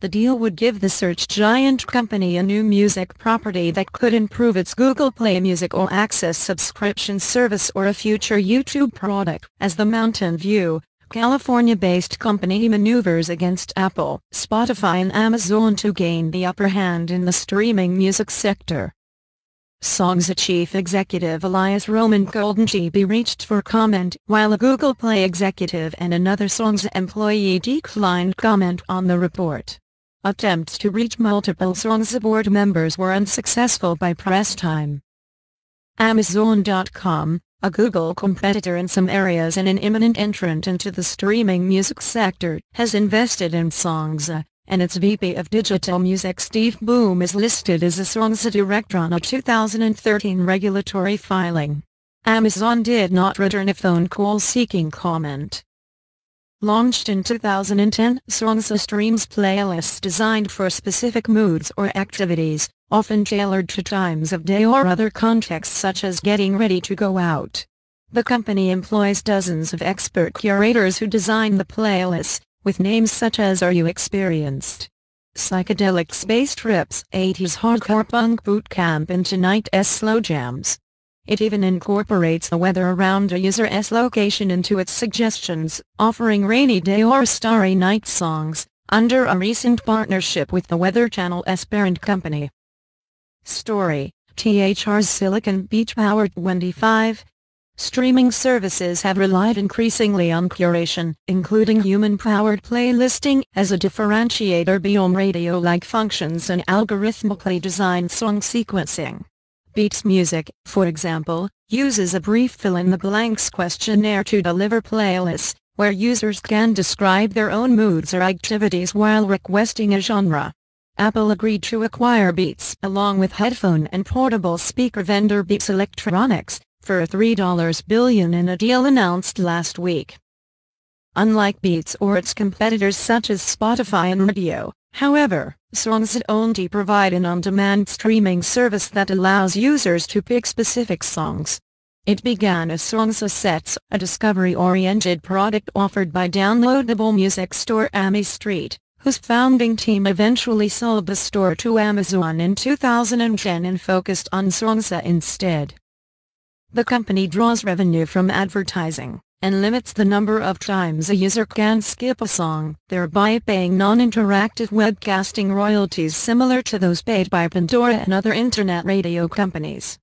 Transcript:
The deal would give the search giant company a new music property that could improve its Google Play Music All Access subscription service or a future YouTube product. As the Mountain View, California-based company maneuvers against Apple, Spotify and Amazon to gain the upper hand in the streaming music sector. Songs chief executive Elias Roman Goldenchibi reached for comment while a Google Play executive and another Songs employee declined comment on the report. Attempts to reach multiple Songsa board members were unsuccessful by press time. Amazon.com, a Google competitor in some areas and an imminent entrant into the streaming music sector, has invested in Songza, and its VP of Digital Music Steve Boom is listed as a Songza director on a 2013 regulatory filing. Amazon did not return a phone call seeking comment. Launched in 2010, songs are streams playlists designed for specific moods or activities, often tailored to times of day or other contexts such as getting ready to go out. The company employs dozens of expert curators who design the playlists, with names such as Are You Experienced? Psychedelic Space Trips, 80s Hardcore Punk Boot Camp and Tonight's Slow Jams. It even incorporates the weather around a user's location into its suggestions, offering rainy day or starry night songs, under a recent partnership with the Weather Channel's parent company. Story, THR's Silicon Beach powered 25. Streaming services have relied increasingly on curation, including human-powered playlisting as a differentiator beyond radio-like functions and algorithmically designed song sequencing. Beats Music, for example, uses a brief fill-in-the-blanks questionnaire to deliver playlists, where users can describe their own moods or activities while requesting a genre. Apple agreed to acquire Beats along with headphone and portable speaker vendor Beats Electronics, for $3 billion in a deal announced last week. Unlike Beats or its competitors such as Spotify and Radio, However, songs only provide an on-demand streaming service that allows users to pick specific songs. It began as Songs Assets, a discovery-oriented product offered by downloadable music store Ami Street, whose founding team eventually sold the store to Amazon in 2010 and focused on Songsa instead. The company draws revenue from advertising, and limits the number of times a user can skip a song, thereby paying non-interactive webcasting royalties similar to those paid by Pandora and other internet radio companies.